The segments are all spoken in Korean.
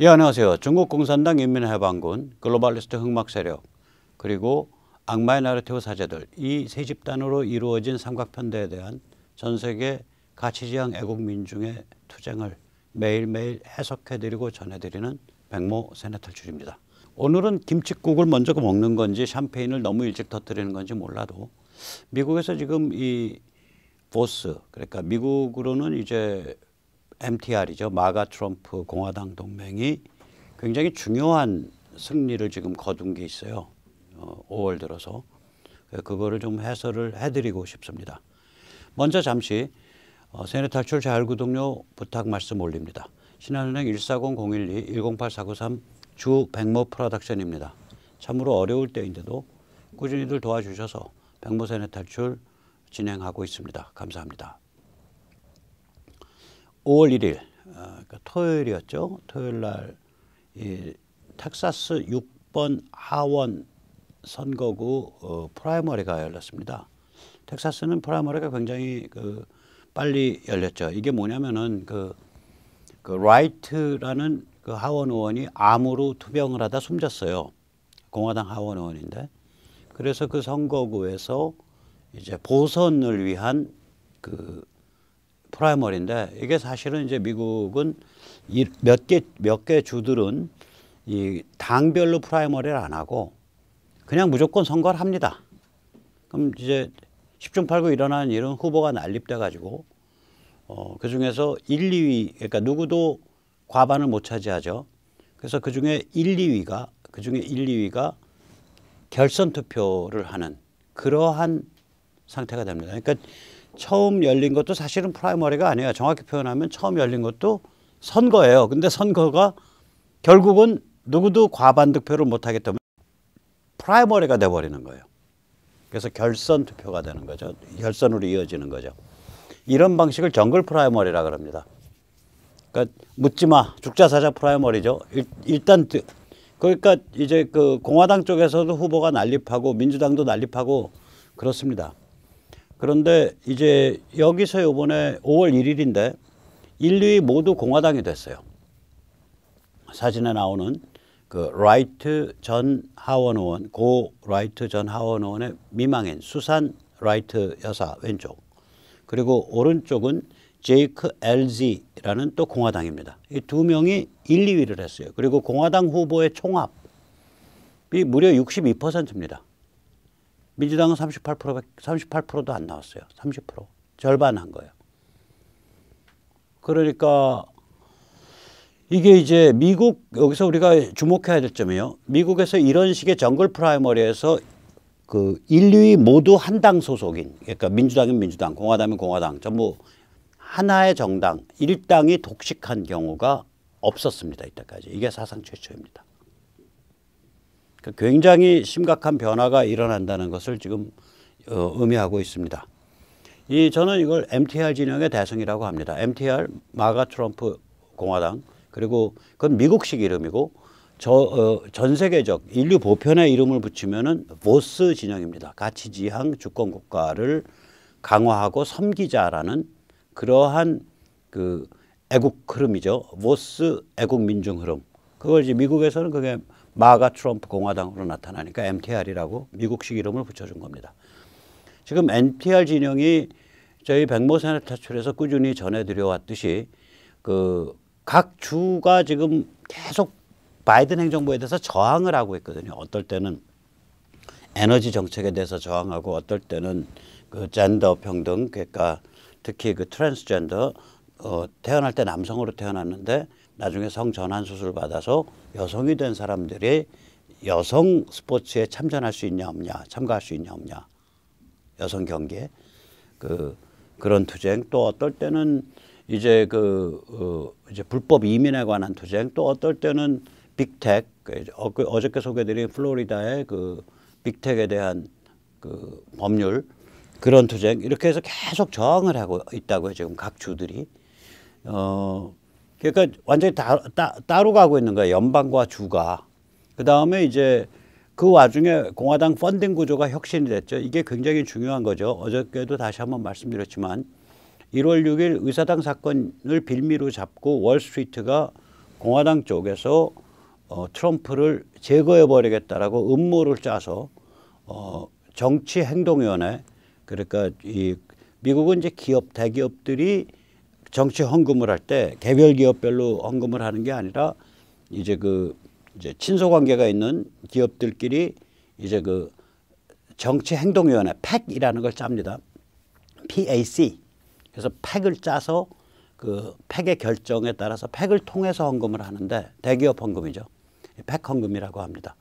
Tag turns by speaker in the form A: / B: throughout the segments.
A: 예, 안녕하세요. 중국 공산당 인민해방군, 글로벌리스트 흑막세력, 그리고 악마의 나르테우 사제들 이 세 집단으로 이루어진 삼각편대에 대한 전 세계 가치지향 애국민중의 투쟁을 매일매일 해석해드리고 전해드리는 백모 세네탈출입니다. 오늘은 김치국을 먼저 먹는 건지 샴페인을 너무 일찍 터뜨리는 건지 몰라도 미국에서 지금 이 보스 그러니까 미국으로는 이제 MTR이죠. 마가 트럼프 공화당 동맹이 굉장히 중요한 승리를 지금 거둔 게 있어요. 어, 5월 들어서 그거를 좀 해설을 해드리고 싶습니다. 먼저 잠시 어, 세뇌 탈출 자율구독료 부탁 말씀 올립니다. 신한은행 140-012-108493 주 백모 프로덕션입니다. 참으로 어려울 때인데도 꾸준히들 도와주셔서 백모 세뇌 탈출 진행하고 있습니다. 감사합니다. 5월 1일 어, 그러니까 토요일이었죠. 토요일 날이 텍사스 6번 하원 선거구 어, 프라이머리가 열렸습니다. 텍사스는 프라이머리가 굉장히 그 빨리 열렸죠. 이게 뭐냐면은 그, 그 라이트라는 그 하원 의원이 암으로 투병을 하다 숨졌어요. 공화당 하원 의원인데. 그래서 그 선거구에서 이제 보선을 위한 그 프라이머리인데 이게 사실은 이제 미국은 몇개 몇 개 주들은 이 당별로 프라이머리를 안 하고 그냥 무조건 선거를 합니다. 그럼 이제 십중팔구 일어나 일은 후보가 난립돼 가지고 어, 그 중에서 일, 이위 그러니까 누구도 과반을 못 차지하죠. 그래서 그 중에 일, 이위가그 중에 일, 이위가 결선 투표를 하는 그러한 상태가 됩니다. 그러니까 처음 열린 것도 사실은 프라이머리가 아니에요. 정확히 표현하면 처음 열린 것도 선거예요. 근데 선거가 결국은 누구도 과반 득표를 못하기 때문에 프라이머리가 돼버리는 거예요. 그래서 결선 투표가 되는 거죠. 결선으로 이어지는 거죠. 이런 방식을 정글 프라이머리라 그럽니다. 그러니까 묻지마 죽자사자 프라이머리죠. 일, 단 그러니까 이제 그 공화당 쪽에서도 후보가 난립하고 민주당도 난립하고 그렇습니다. 그런데 이제 여기서 요번에 5월 1일인데 1, 2위 모두 공화당이 됐어요. 사진에 나오는 그 라이트 전 하원 의원, 고 라이트 전 하원 의원의 미망인 수산 라이트 여사 왼쪽 그리고 오른쪽은 제이크 엘지라는 또 공화당입니다. 이 두 명이 1, 2위를 했어요. 그리고 공화당 후보의 총합이 무려 62%입니다. 민주당은 38% 38%도 안 나왔어요. 30% 절반 한 거예요. 그러니까 이게 이제 미국 여기서 우리가 주목해야 될 점이요. 미국에서 이런 식의 정글 프라이머리에서 그 인류의 모두 한 당 소속인 그러니까 민주당은 민주당, 공화당은 공화당 전부 하나의 정당 일당이 독식한 경우가 없었습니다. 이때까지 이게 사상 최초입니다. 그러니까 굉장히 심각한 변화가 일어난다는 것을 지금 어, 의미하고 있습니다. 이 저는 이걸 MTR 진영의 대승이라고 합니다. MTR 마가 트럼프 공화당 그리고 그건 미국식 이름이고 저, 어, 전 세계적 인류 보편의 이름을 붙이면은 보스 진영입니다. 가치지향 주권 국가를 강화하고 섬기자라는 그러한 그 애국 흐름이죠. 보스 애국 민중 흐름. 그걸 이제 미국에서는 그게 마가 트럼프 공화당으로 나타나니까 MTR이라고 미국식 이름을 붙여준 겁니다. 지금 MTR 진영이 저희 백모산을 탈출해서 꾸준히 전해드려왔듯이 그 각 주가 지금 계속 바이든 행정부에 대해서 저항을 하고 있거든요. 어떨 때는 에너지 정책에 대해서 저항하고 어떨 때는 그 젠더 평등 그러니까 특히 그 트랜스젠더 어, 태어날 때 남성으로 태어났는데 나중에 성전환 수술 받아서 여성이 된 사람들이 여성 스포츠에 참전할 수 있냐 없냐 참가할 수 있냐 없냐 여성 경기에 그 그런 투쟁 또 어떨 때는 이제 그 어, 이제 불법 이민에 관한 투쟁 또 어떨 때는 빅텍 그, 어, 그 어저께 소개드린 플로리다의 그 빅텍에 대한 그 법률 그런 투쟁 이렇게 해서 계속 저항을 하고 있다고요 지금 각 주들이 어 그러니까 완전히 다, 따, 따로 가고 있는 거예요. 연방과 주가. 그 다음에 이제 그 와중에 공화당 펀딩 구조가 혁신이 됐죠. 이게 굉장히 중요한 거죠. 어저께도 다시 한번 말씀드렸지만 1월 6일 의사당 사건을 빌미로 잡고 월스트리트가 공화당 쪽에서 어, 트럼프를 제거해버리겠다라고 음모를 짜서 어, 정치행동위원회 그러니까 이 미국은 이제 기업 대기업들이 정치 헌금을 할 때 개별 기업별로 헌금을 하는 게 아니라 이제 그 이제 친소 관계가 있는 기업들끼리 이제 그 정치 행동위원회 팩이라는 걸 짭니다. PAC. 그래서 팩을 짜서 그 팩의 결정에 따라서 팩을 통해서 헌금을 하는데 대기업 헌금이죠. 팩 헌금이라고 합니다.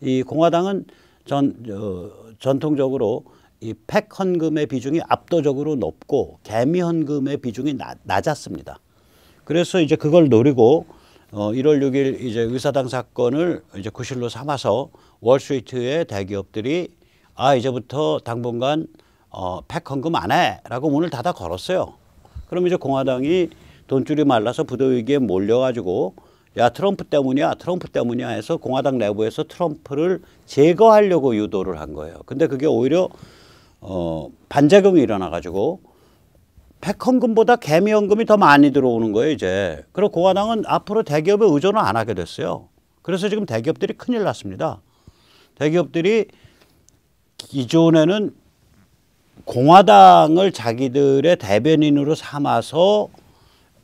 A: 이 공화당은 전 어, 전통적으로 이팩 헌금의 비중이 압도적으로 높고 개미 헌금의 비중이 나, 낮았습니다. 그래서 이제 그걸 노리고 어, 1월 6일 이제 의사당 사건을 이제 구실로 삼아서 월스트리트의 대기업들이 아 이제부터 당분간 어, 팩 헌금 안 해라고 문을 닫아 걸었어요. 그럼 이제 공화당이 돈줄이 말라서 부도 위기에 몰려가지고 야 트럼프 때문이야 트럼프 때문이야 해서 공화당 내부에서 트럼프를 제거하려고 유도를 한 거예요. 근데 그게 오히려 어, 반작용이 일어나 가지고 백헌금보다 개미헌금이 더 많이 들어오는 거예요 이제. 그리고 공화당은 앞으로 대기업에 의존을 안 하게 됐어요. 그래서 지금 대기업들이 큰일 났습니다. 대기업들이 기존에는 공화당을 자기들의 대변인으로 삼아서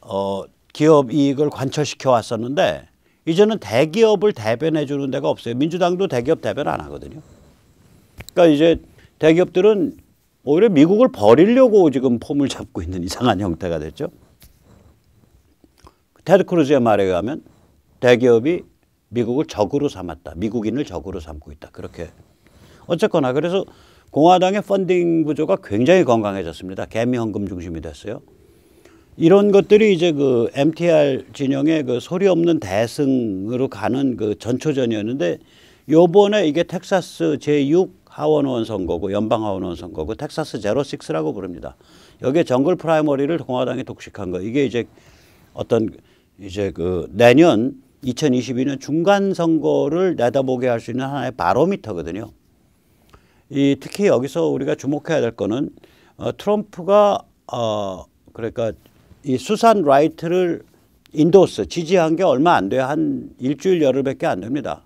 A: 어, 기업 이익을 관철시켜 왔었는데 이제는 대기업을 대변해 주는 데가 없어요. 민주당도 대기업 대변 안 하거든요. 그러니까 이제 대기업들은 오히려 미국을 버리려고 지금 폼을 잡고 있는 이상한 형태가 됐죠. 테드 크루즈의 말에 의하면 대기업이 미국을 적으로 삼았다. 미국인을 적으로 삼고 있다. 그렇게. 어쨌거나 그래서 공화당의 펀딩 구조가 굉장히 건강해졌습니다. 개미 헌금 중심이 됐어요. 이런 것들이 이제 그 MTR 진영의 그 소리 없는 대승으로 가는 그 전초전이었는데 요번에 이게 텍사스 제6 하원원 선거구, 연방하원원 선거구, 텍사스 제로식스라고 부릅니다. 여기에 정글 프라이머리를 공화당이 독식한 거. 이게 이제 어떤 이제 그 내년 2022년 중간 선거를 내다보게 할 수 있는 하나의 바로미터거든요. 이 특히 여기서 우리가 주목해야 될 거는 어, 트럼프가 어 그러니까 이 수산 라이트를 인도스 지지한 게 얼마 안 돼 한 일주일 열흘밖에 안 됩니다.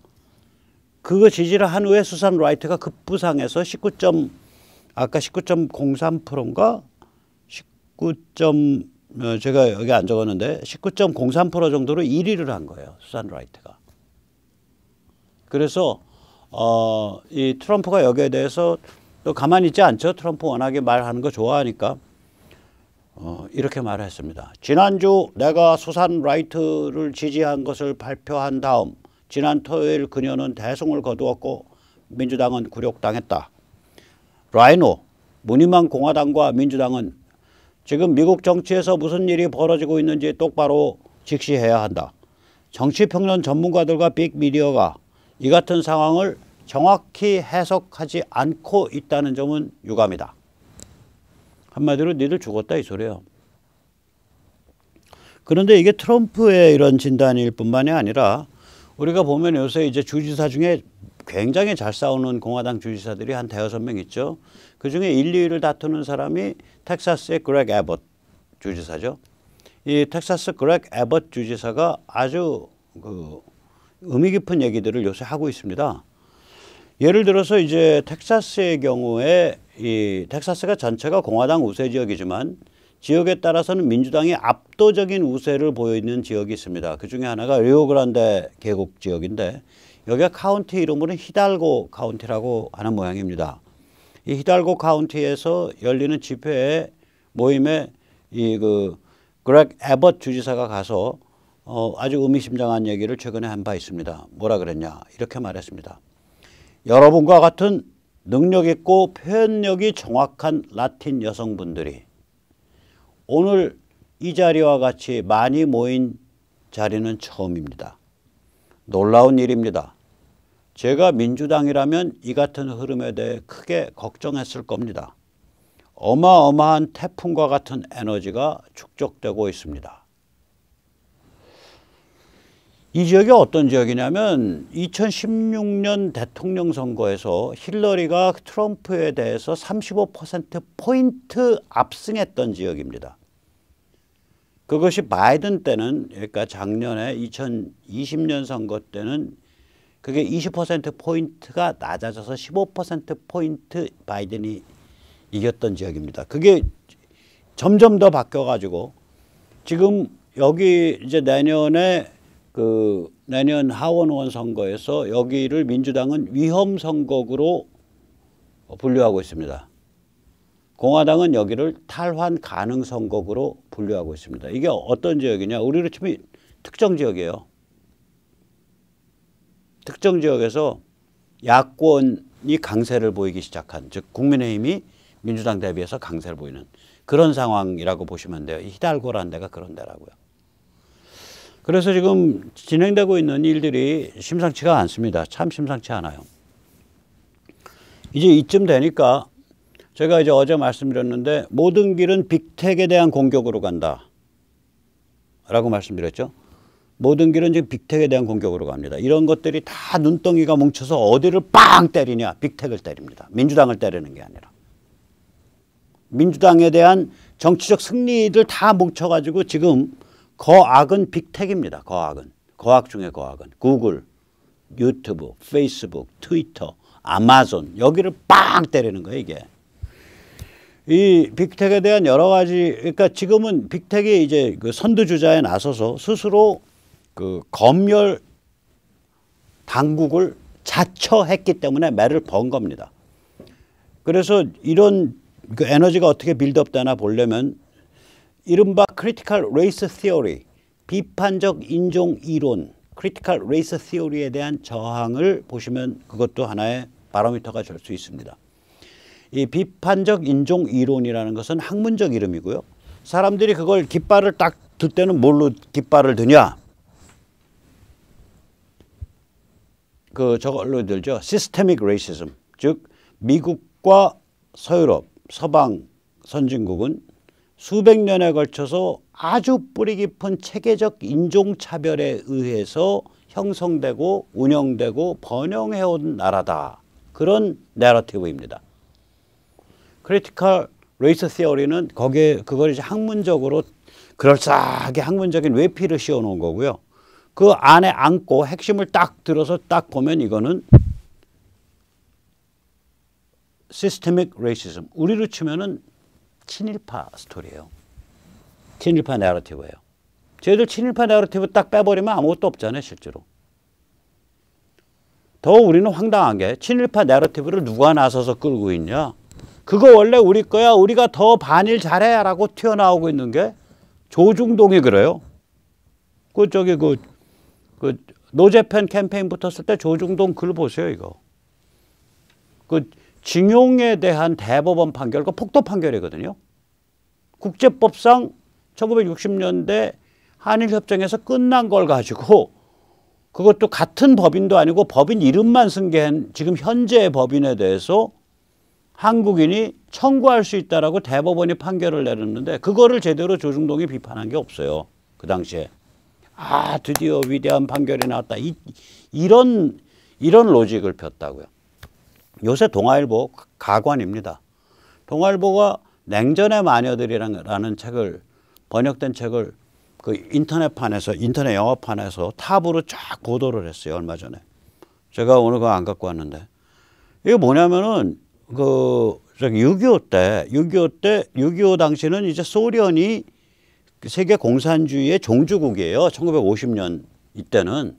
A: 그거 지지를 한 후에 수산 라이트가 급부상해서 19. 아까 19.03%인가 19. 어, 제가 여기 안 적었는데 19.03% 정도로 1위를 한 거예요. 수산 라이트가. 그래서 어, 이 트럼프가 여기에 대해서 또 가만히 있지 않죠. 트럼프 워낙에 말하는 거 좋아하니까. 어, 이렇게 말했습니다. 을 지난주 내가 수산 라이트를 지지한 것을 발표한 다음 지난 토요일 그녀는 대성을 거두었고 민주당은 굴욕당했다. 라이노, 문희만 공화당과 민주당은 지금 미국 정치에서 무슨 일이 벌어지고 있는지 똑바로 직시해야 한다. 정치평론 전문가들과 빅미디어가 이 같은 상황을 정확히 해석하지 않고 있다는 점은 유감이다. 한마디로 니들 죽었다 이 소리예요. 그런데 이게 트럼프의 이런 진단일 뿐만이 아니라 우리가 보면 요새 이제 주지사 중에 굉장히 잘 싸우는 공화당 주지사들이 한 대여섯 명 있죠. 그 중에 1, 2위를 다투는 사람이 텍사스의 그렉 에벗 주지사죠. 이 텍사스 그렉 에벗 주지사가 아주 그 의미 깊은 얘기들을 요새 하고 있습니다. 예를 들어서 이제 텍사스의 경우에 이 텍사스가 전체가 공화당 우세 지역이지만 지역에 따라서는 민주당이 압도적인 우세를 보여있는 지역이 있습니다. 그중에 하나가 리오그란데 계곡 지역인데 여기가 카운티 이름으로는 히달고 카운티라고 하는 모양입니다. 이 히달고 카운티에서 열리는 집회에 모임에 이 그 그렉 에버 주지사가 가서 어, 아주 의미심장한 얘기를 최근에 한 바 있습니다. 뭐라 그랬냐 이렇게 말했습니다. 여러분과 같은 능력 있고 표현력이 정확한 라틴 여성분들이 오늘 이 자리와 같이 많이 모인 자리는 처음입니다. 놀라운 일입니다. 제가 민주당이라면 이 같은 흐름에 대해 크게 걱정했을 겁니다. 어마어마한 태풍과 같은 에너지가 축적되고 있습니다. 이 지역이 어떤 지역이냐면 2016년 대통령 선거에서 힐러리가 트럼프에 대해서 35% 포인트 압승했던 지역입니다. 그것이 바이든 때는 그러니까 작년에 2020년 선거 때는 그게 20%포인트가 낮아져서 15%포인트 바이든이 이겼던 지역입니다. 그게 점점 더 바뀌어가지고 지금 여기 이제 내년에 그 내년 하원의원 선거에서 여기를 민주당은 위험 선거구로 분류하고 있습니다. 공화당은 여기를 탈환 가능 선거구로 분류하고 있습니다. 이게 어떤 지역이냐? 우리로 치면 특정 지역이에요. 특정 지역에서 야권이 강세를 보이기 시작한 즉 국민의힘이 민주당 대비해서 강세를 보이는 그런 상황이라고 보시면 돼요. 히달고라는 데가 그런 데라고요. 그래서 지금 진행되고 있는 일들이 심상치가 않습니다. 참 심상치 않아요. 이제 이쯤 되니까 제가 이제 어제 말씀드렸는데 모든 길은 빅텍에 대한 공격으로 간다. 라고 말씀드렸죠. 모든 길은 지금 빅텍에 대한 공격으로 갑니다. 이런 것들이 다 눈덩이가 뭉쳐서 어디를 빵 때리냐. 빅텍을 때립니다. 민주당을 때리는 게 아니라. 민주당에 대한 정치적 승리들 다 뭉쳐가지고 지금 거악은 빅텍입니다. 거악은. 거악 중에 거악은. 구글, 유튜브, 페이스북, 트위터, 아마존 여기를 빵 때리는 거예요 이게. 이 빅텍에 대한 여러 가지 그러니까 지금은 빅텍이 이제 그 선두주자에 나서서 스스로 그 검열 당국을 자처했기 때문에 매를 번 겁니다. 그래서 이런 그 에너지가 어떻게 빌드업 되나 보려면 이른바 크리티컬 레이스 시어리 비판적 인종 이론 크리티컬 레이스 시어리에 대한 저항을 보시면 그것도 하나의 바로미터가 될 수 있습니다. 이 비판적 인종 이론이라는 것은 학문적 이름이고요. 사람들이 그걸 깃발을 딱들 때는 뭘로 깃발을 드냐? 그 저걸로 들죠. 시스테믹 레이시즘. 즉 미국과 서유럽, 서방 선진국은 수백 년에 걸쳐서 아주 뿌리 깊은 체계적 인종차별에 의해서 형성되고 운영되고 번영해온 나라다. 그런 내러티브입니다. 크리티컬 레이스 시어리는 거기에 그걸 이제 학문적으로 그럴싸하게 학문적인 외피를 씌워 놓은 거고요. 그 안에 안고 핵심을 딱 들어서 딱 보면 이거는 시스템믹 레이시즘. 우리로 치면은 친일파 스토리예요. 친일파 내러티브예요. 저희들 친일파 내러티브 딱 빼버리면 아무것도 없잖아요, 실제로. 더 우리는 황당한 게 친일파 내러티브를 누가 나서서 끌고 있냐? 그거 원래 우리 거야 우리가 더 반일 잘해야 라고 튀어나오고 있는 게 조중동이 그래요. 그 저기 그, 그노재팬 캠페인 붙었을 때 조중동 글 보세요 이거. 그 징용에 대한 대법원 판결과 폭도 판결이거든요. 국제법상 1960년대 한일협정에서 끝난 걸 가지고 그것도 같은 법인도 아니고 법인 이름만 쓴게 지금 현재의 법인에 대해서 한국인이 청구할 수 있다라고 대법원이 판결을 내렸는데 그거를 제대로 조중동이 비판한 게 없어요. 그 당시에. 아 드디어 위대한 판결이 나왔다. 이, 이런 이런 로직을 폈다고요. 요새 동아일보 가관입니다. 동아일보가 냉전의 마녀들이라는 책을 번역된 책을 그 인터넷판에서 인터넷 영화판에서 탑으로 쫙 보도를 했어요 얼마 전에 제가 오늘 그거 안 갖고 왔는데 이게 뭐냐면은 그, 저기 6.25 때, 6.25 때, 6.25 당시는 이제 소련이 세계 공산주의의 종주국이에요. 1950년 이때는.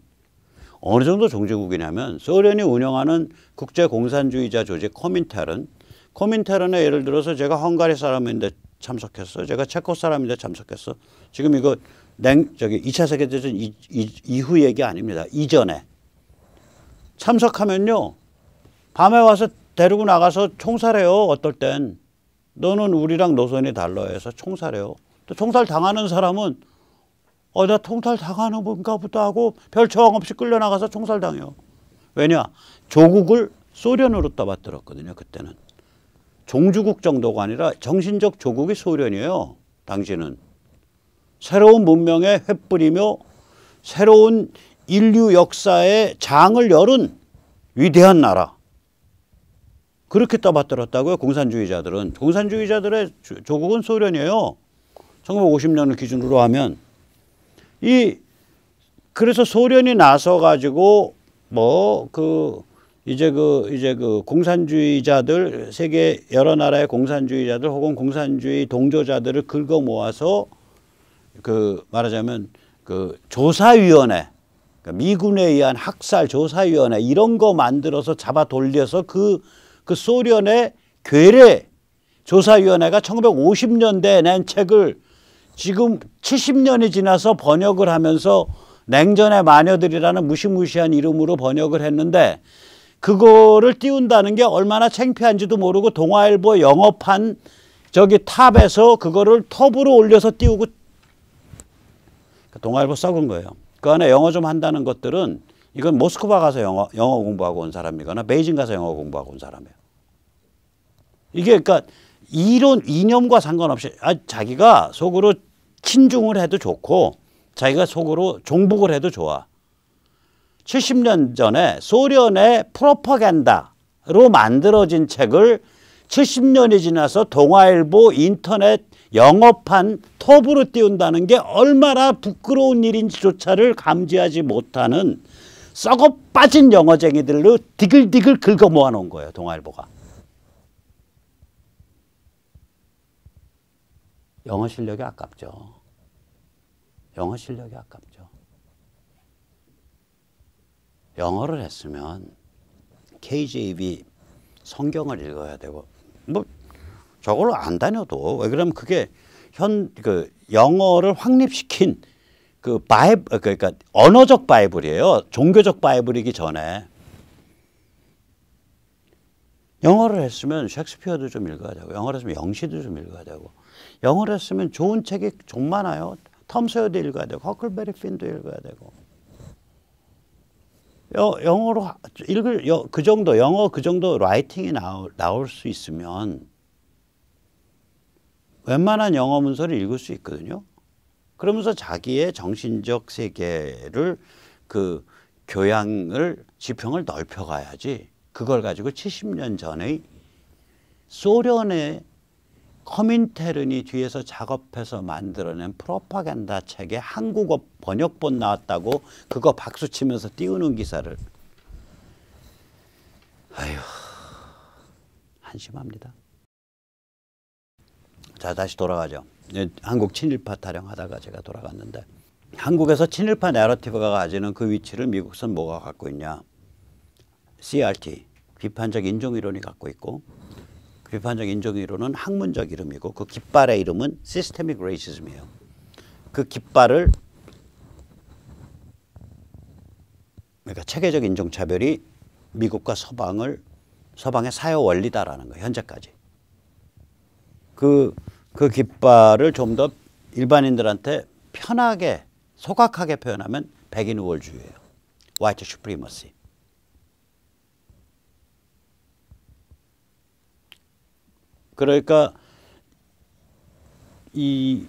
A: 어느 정도 종주국이냐면 소련이 운영하는 국제 공산주의자 조직 코민테른 코민테른에 예를 들어서 제가 헝가리 사람인데 참석했어. 제가 체코 사람인데 참석했어. 지금 이거 냉 저기 2차 세계 대전 이, 이, 이후 얘기 아닙니다. 이전에 참석하면요. 밤에 와서 데리고 나가서 총살해요. 어떨 땐. 너는 우리랑 노선이 달라 해서 총살해요. 또 총살 당하는 사람은 어, 디다 총살 당하는 건가 보다 하고 별 저항 없이 끌려나가서 총살 당해요. 왜냐? 조국을 소련으로 떠받들었거든요. 그때는. 종주국 정도가 아니라 정신적 조국이 소련이에요. 당신은. 새로운 문명의 횃불이며 새로운 인류 역사의 장을 열은 위대한 나라. 그렇게 떠받들었다고요. 공산주의자들은. 공산주의자들의 조, 국은 소련이에요. 1950년을 기준으로 하면. 이, 그래서 소련이 나서 가지고 뭐, 그, 이제 그, 이제 그 공산주의자들, 세계 여러 나라의 공산주의자들 혹은 공산주의 동조자들을 긁어 모아서 그 말하자면 그 조사위원회, 그러니까 미군에 의한 학살 조사위원회 이런 거 만들어서 잡아 돌려서 그그 소련의 괴뢰 조사위원회가 1950년대에 낸 책을 지금 70년이 지나서 번역을 하면서 냉전의 마녀들이라는 무시무시한 이름으로 번역을 했는데 그거를 띄운다는 게 얼마나 창피한지도 모르고 동아일보 영업한 저기 탑에서 그거를 톱으로 올려서 띄우고 그러니까 동아일보 썩은 거예요. 그 안에 영어 좀 한다는 것들은 이건 모스크바 가서 영어, 영어 공부하고 온 사람이거나 베이징 가서 영어 공부하고 온 사람이에요. 이게 그러니까 이론 이념과 상관없이 아, 자기가 속으로 친중을 해도 좋고 자기가 속으로 종북을 해도 좋아. 70년 전에 소련의 프로파간다로 만들어진 책을 70년이 지나서 동아일보 인터넷 영업한 톱으로 띄운다는 게 얼마나 부끄러운 일인지조차를 감지하지 못하는 썩어 빠진 영어쟁이들로 디글디글 긁어 모아놓은 거예요 동아일보가. 영어 실력이 아깝죠. 영어 실력이 아깝죠. 영어를 했으면 KJV 성경을 읽어야 되고 뭐 저걸 안 다녀도 왜 그러면 그게 현 그 영어를 확립시킨 그 바이 그러니까 언어적 바이블이에요. 종교적 바이블이기 전에 영어를 했으면 셰익스피어도 좀 읽어야 되고 영어를 했으면 영시도 좀 읽어야 되고 영어로 쓰면 좋은 책이 좀 많아요. 텀소여도 읽어야 되고 허클베리 핀도 읽어야 되고 영, 어로 읽을 여, 그 정도 영어 그 정도 라이팅이 나올, 나올 수 있으면 웬만한 영어 문서를 읽을 수 있거든요. 그러면서 자기의 정신적 세계를 그 교양을 지평을 넓혀가야지 그걸 가지고 70년 전의 소련의 커민테른이 뒤에서 작업해서 만들어낸 프로파간다 책에 한국어 번역본 나왔다고 그거 박수치면서 띄우는 기사를 아휴 한심합니다. 자 다시 돌아가죠. 네, 한국 친일파 타령하다가 제가 돌아갔는데 한국에서 친일파 내러티브가 가지는 그 위치를 미국선 뭐가 갖고 있냐? CRT 비판적 인종이론이 갖고 있고 비판적 인종 이론은 학문적 이름이고 그 깃발의 이름은 시스테믹 레이시즘이에요. 그 깃발을 그러니까 체계적 인종 차별이 미국과 서방을 서방의 사회 원리다라는 거 현재까지. 그, 그 깃발을 좀 더 일반인들한테 편하게, 소각하게 표현하면 백인 우월주의예요. 화이트 슈프리머시. 그러니까 이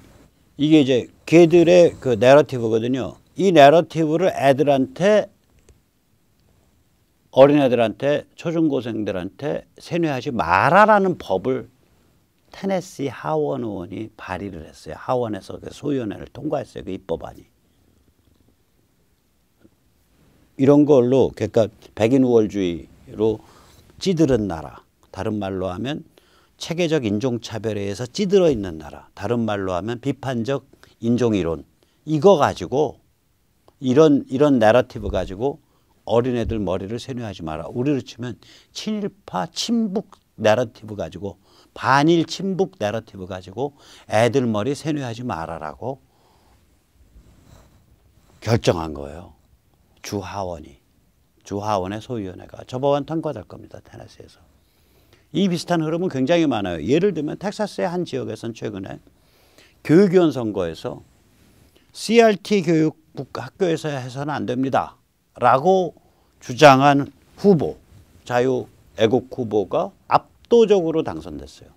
A: 이게 이제 걔들의 그 내러티브거든요. 이 내러티브를 애들한테 어린애들한테 초중고생들한테 세뇌하지 말아라는 법을 테네시 하원 의원이 발의를 했어요. 하원에서 그 소위원회를 통과했어요. 그 입법안이. 이런 걸로 그러니까 백인 우월주의로 찌들은 나라 다른 말로 하면 체계적 인종차별에 의해서 찌들어 있는 나라 다른 말로 하면 비판적 인종이론 이거 가지고 이런 이런 내러티브 가지고 어린애들 머리를 세뇌하지 마라 우리를 치면 친일파 친북 내러티브 가지고 반일 친북 내러티브 가지고 애들 머리 세뇌하지 말아라고 결정한 거예요 주하원이 주하원의 소위원회가 저번 통과될 겁니다 테네스에서 이 비슷한 흐름은 굉장히 많아요. 예를 들면 텍사스의 한 지역에서는 최근에 교육위원 선거에서 CRT 교육 학교에서 해서는 안 됩니다. 라고 주장한 후보, 자유 애국 후보가 압도적으로 당선됐어요.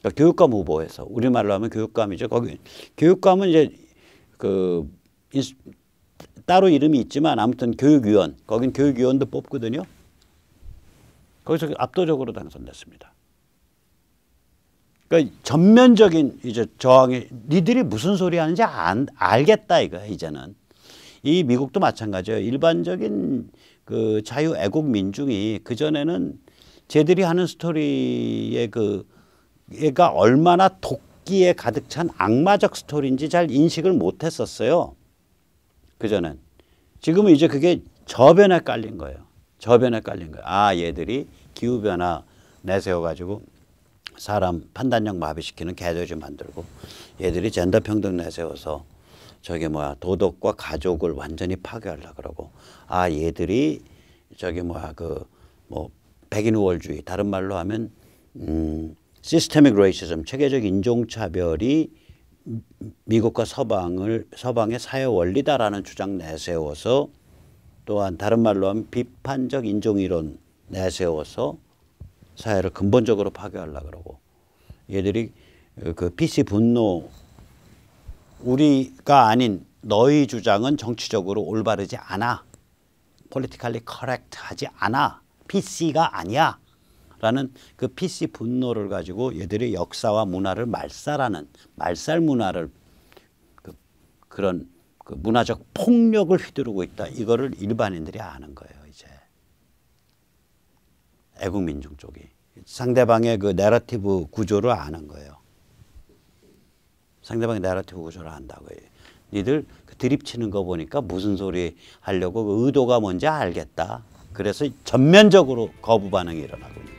A: 그러니까 교육감 후보에서 우리말로 하면 교육감이죠. 거기 교육감은 이제 그 따로 이름이 있지만 아무튼 교육위원 거긴 교육위원도 뽑거든요. 거기서 압도적으로 당선됐습니다. 그러니까 전면적인 이제 저항이 니들이 무슨 소리 하는지 안, 알겠다 이거야 이제는. 이 미국도 마찬가지예요. 일반적인 그 자유 애국 민중이 그전에는 쟤들이 하는 스토리의 그 얘가 얼마나 독기에 가득 찬 악마적 스토리인지 잘 인식을 못 했었어요. 그전엔. 지금은 이제 그게 저변에 깔린 거예요. 저변에 깔린 거예요. 아 얘들이 기후변화 내세워가지고 사람 판단력 마비시키는 개돼지 만들고 얘들이 젠더평등 내세워서 저게 뭐야 도덕과 가족을 완전히 파괴하려 그러고 아 얘들이 저게 뭐야 그 뭐 백인 우월주의 다른 말로 하면 음 시스테믹 레이시즘 체계적 인종 차별이 미국과 서방을 서방의 사회 원리다라는 주장 내세워서 또한 다른 말로 하면 비판적 인종이론 내세워서 사회를 근본적으로 파괴하려고 그러고 얘들이 그 PC 분노 우리가 아닌 너희 주장은 정치적으로 올바르지 않아 폴리티칼리 커렉트하지 않아 PC가 아니야 라는 그 PC 분노를 가지고 얘들이 역사와 문화를 말살하는 말살 문화를 그, 그런 그 문화적 폭력을 휘두르고 있다. 이거를 일반인들이 아는 거예요, 이제. 애국민중 쪽이. 상대방의 그 내러티브 구조를 아는 거예요. 상대방의 내러티브 구조를 안다고 니들 그 드립 치는 거 보니까 무슨 소리 하려고 그 의도가 뭔지 알겠다. 그래서 전면적으로 거부 반응이 일어나고